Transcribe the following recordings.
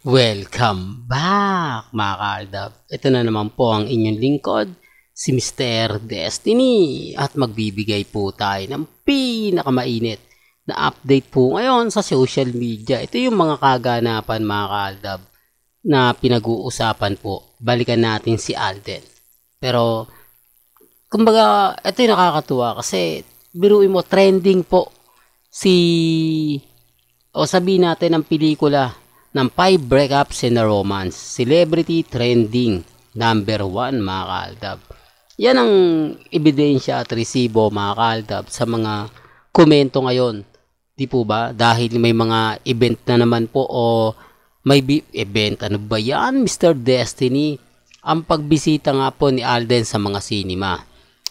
Welcome back mga kaaldab. Ito na naman po ang inyong lingkod, si Mr. Destiny. At magbibigay po tayo ng pinakamainit na update po ngayon sa social media. Ito yung mga kaganapan mga kaaldab na pinag-uusapan po. Balikan natin si Alden. Pero, kumbaga, ito yung nakakatuwa kasi biruin mo, trending po si o sabihin natin ang pelikula ng 5 breakups in a romance. Celebrity trending number 1 mga kaaldab. Yan ang ebidensya at resibo mga kaaldab sa mga komento ngayon. Di po ba? Dahil may mga event na naman po o may event. Ano ba yan Mr. Destiny? Ang pagbisita nga po ni Alden sa mga sinima.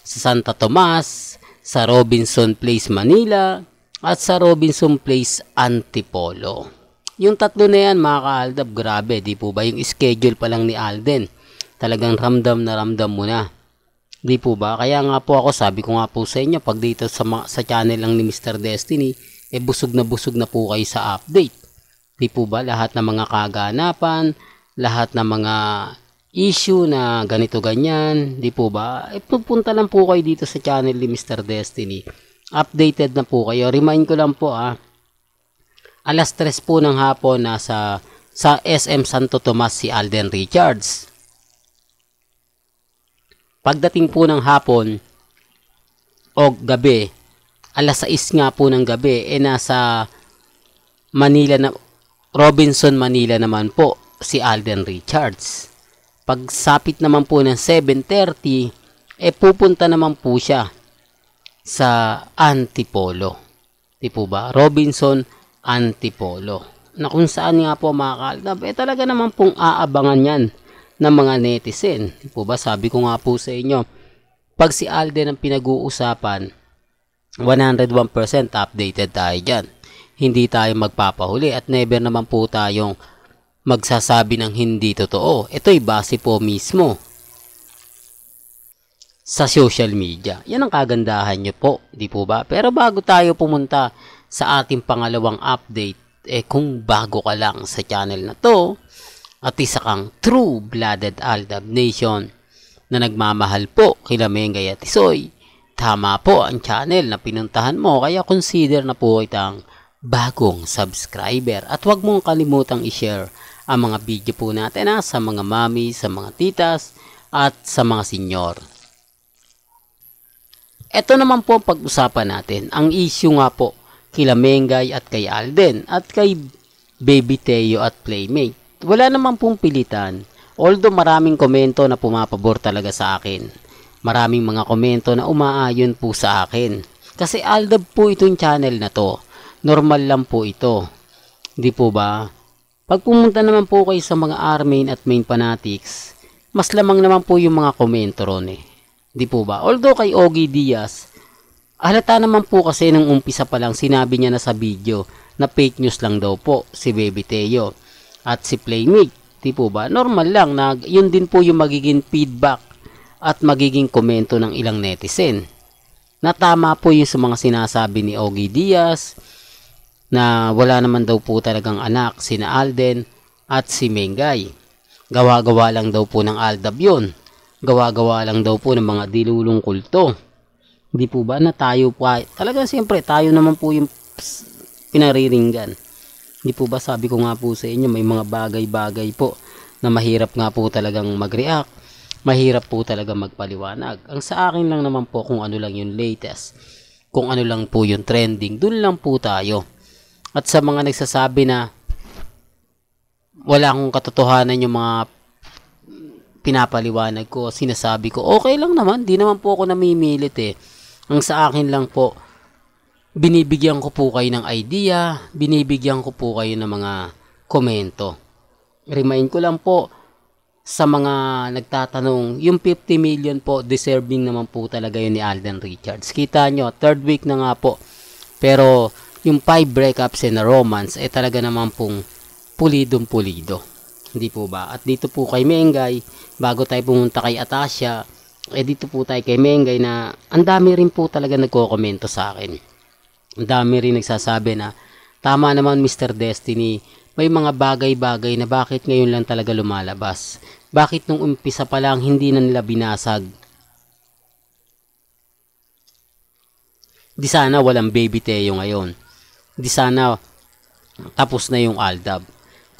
Sa Santa Tomas, sa Robinson Place Manila, at sa Robinson Place Antipolo. Yung tatlo na yan mga ka-Aldab, grabe, di po ba yung schedule pa lang ni Alden? Talagang ramdam na ramdam mo na. Di po ba? Kaya nga po ako, sabi ko nga po sa inyo, pag dito sa, sa channel lang ni Mr. Destiny, eh busog na busog na po kayo sa update. Di po ba? Lahat ng mga kaganapan, lahat ng mga issue na ganito ganyan, di po ba? Eh, pupunta lang po kayo dito sa channel ni Mr. Destiny. Updated na po kayo. Remind ko lang po ah, alas 3 po ng hapon nasa sa SM Santo Tomas si Alden Richards. Pagdating po ng hapon o gabi, alas 6 nga po ng gabi, e eh nasa Manila na Robinson Manila naman po si Alden Richards. Pagsapit naman po ng 7.30, eh pupunta naman po siya sa Antipolo. Di po ba? Robinson Antipolo na kung saan nga po mga kaldab, eh talaga naman pong aabangan yan ng mga netizen. Po ba? Sabi ko nga po sa inyo, pag si Alden ang pinag-uusapan, 101% updated tayo dyan. Hindi tayo magpapahuli at never naman po tayong magsasabi ng hindi totoo. Ito'y base po mismo sa social media. Yan ang kagandahan nyo po, di po ba? Pero bago tayo pumunta sa ating pangalawang update, eh kung bago ka lang sa channel na to, at isa kang true-blooded Aldab Nation na nagmamahal po kila Mengay at Isoy, tama po ang channel na pinuntahan mo kaya consider na po itang bagong subscriber at huwag mong kalimutang i-share ang mga video po natin ha, sa mga mami, sa mga titas at sa mga senyor. Ito naman po ang pag-usapan natin. Ang issue nga po kila Mengay at kay Alden at kay Baby Teo at Playmate. Wala naman pong pilitan although maraming komento na pumapabor talaga sa akin. Maraming mga komento na umaayon po sa akin. Kasi Aldab po itong channel na to. Normal lang po ito. Hindi po ba? Pag pumunta naman po kayo sa mga Armin at Main Fanatics, mas lamang naman po yung mga komento ron eh. Di po ba? Although kay Ogie Diaz, Halata naman po kasi nung umpisa pa lang sinabi niya na sa video na fake news lang daw po si Baby Teo at si Playmate. Di po ba? Normal lang na yun din po yung magiging feedback at magiging komento ng ilang netizen. Natama po yung sa mga sinasabi ni Ogie Diaz na wala naman daw po talagang anak sina Alden at si Mengay. Gawa-gawa lang daw po ng Aldab yun. Gawa-gawa lang daw po ng mga dilulong kulto hindi po ba na tayo po ay, talaga siyempre tayo naman po yung pinariringgan. Hindi po ba sabi ko nga po sa inyo may mga bagay-bagay po na mahirap nga po talagang mag-react. Mahirap po talaga magpaliwanag. Ang sa akin lang naman po kung ano lang yung latest. Kung ano lang po yung trending. Doon lang po tayo. At sa mga nagsasabi na wala akong katotohanan yung mga pinapaliwanag ko, sinasabi ko, okay lang naman, di naman po ako namimilit eh. Ang sa akin lang po, binibigyan ko po kayo ng idea, binibigyan ko po kayo ng mga komento. Remind ko lang po sa mga nagtatanong, yung 50 million po, deserving naman po talaga yun ni Alden Richards. Kita nyo, third week na nga po. Pero yung 5 breakups and romance, eh talaga naman pong pulidong pulido. Hindi po ba? At dito po kay Mengay, bago tayo pumunta kay Atasha, eh dito po tayo kay Mengay na ang dami rin po talaga nagko-komento sa akin. Ang dami rin nagsasabi na tama naman Mr. Destiny, may mga bagay-bagay na bakit ngayon lang talaga lumalabas. Bakit nung umpisa pa lang hindi na nila binasag? Di sana walang baby Teo ngayon. Di sana tapos na yung Aldab.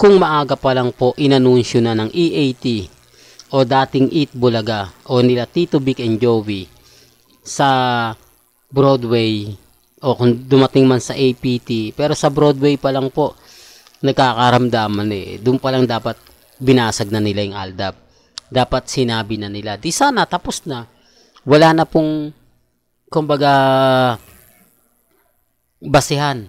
Kung maaga pa lang po inanunsyo na ng EAT o dating Eat Bulaga o nila Tito Vic and Joey sa Broadway o kung dumating man sa APT pero sa Broadway pa lang po nagkakaramdaman eh doon pa lang dapat binasag na nila yung Aldab dapat sinabi na nila di sana tapos na wala na pong kumbaga basihan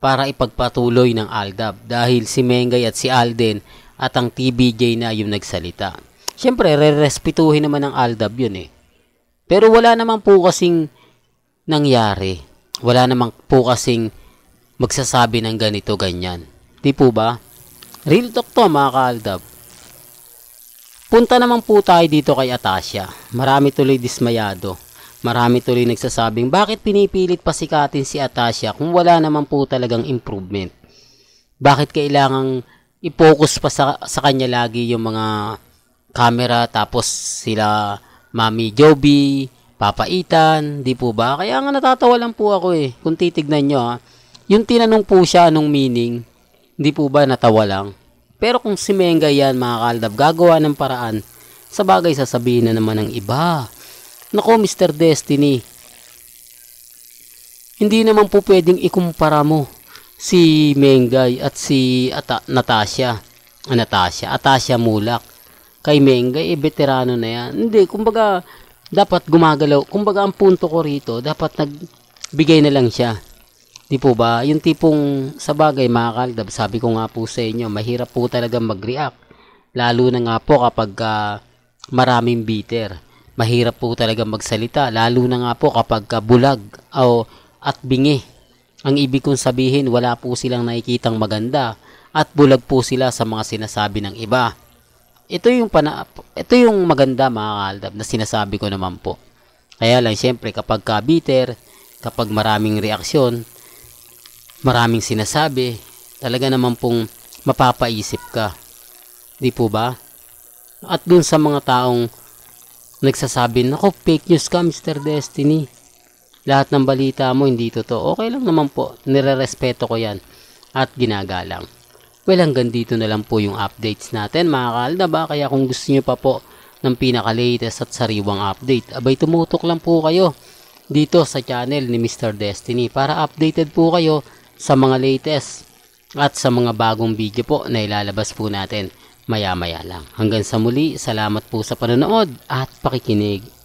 para ipagpatuloy ng Aldab dahil si Mengay at si Alden at ang TBJ na yung nagsalita. Siyempre, re-respetuhin naman ng Aldab yun eh. Pero wala naman po kasing nangyari. Wala naman po kasing magsasabi ng ganito, ganyan. Di po ba? Real talk to mga kaaldab. Punta naman po tayo dito kay Atasya. Marami tuloy dismayado. Marami tuloy nagsasabing bakit pinipilit pasikatin si Atasya kung wala naman po talagang improvement. Bakit kailangang i-focus pa sa, sa kanya lagi yung mga camera tapos sila Mami Joby, Papa Ethan, di po ba? Kaya nga natatawa lang po ako eh. Kung titignan nyo ha, ah. yung tinanong po siya anong meaning, di po ba natawa lang? Pero kung si Menga yan mga kaldab, gagawa ng paraan, sa bagay sasabihin na naman ng iba. Nako Mr. Destiny, hindi naman po pwedeng ikumpara mo si Menggay at si Ata Natasha. Ah, Natasha, Atasha Mulak kay Mengay, eh, veterano na yan. Hindi, kumbaga, dapat gumagalaw. Kumbaga, ang punto ko rito, dapat nagbigay na lang siya. Di po ba? Yung tipong sa bagay mga kaldab, sabi ko nga po sa inyo, mahirap po talaga mag-react. Lalo na nga po kapag uh, maraming bitter. Mahirap po talaga magsalita. Lalo na nga po kapag uh, bulag o, at bingi. Ang ibig kong sabihin, wala po silang nakikitang maganda at bulag po sila sa mga sinasabi ng iba. Ito yung pana ito yung maganda mga kaaldab na sinasabi ko naman po. Kaya lang siyempre kapag ka bitter, kapag maraming reaksyon, maraming sinasabi, talaga naman pong mapapaisip ka. Di po ba? At dun sa mga taong nagsasabi, na nako fake news ka Mr. Destiny. Lahat ng balita mo hindi totoo. Okay lang naman po, nirerespeto ko yan at ginagalang. Well, hanggang dito na lang po yung updates natin mga ba? Kaya kung gusto nyo pa po ng pinaka-latest at sariwang update, abay tumutok lang po kayo dito sa channel ni Mr. Destiny para updated po kayo sa mga latest at sa mga bagong video po na ilalabas po natin maya-maya lang. Hanggang sa muli, salamat po sa panonood at pakikinig.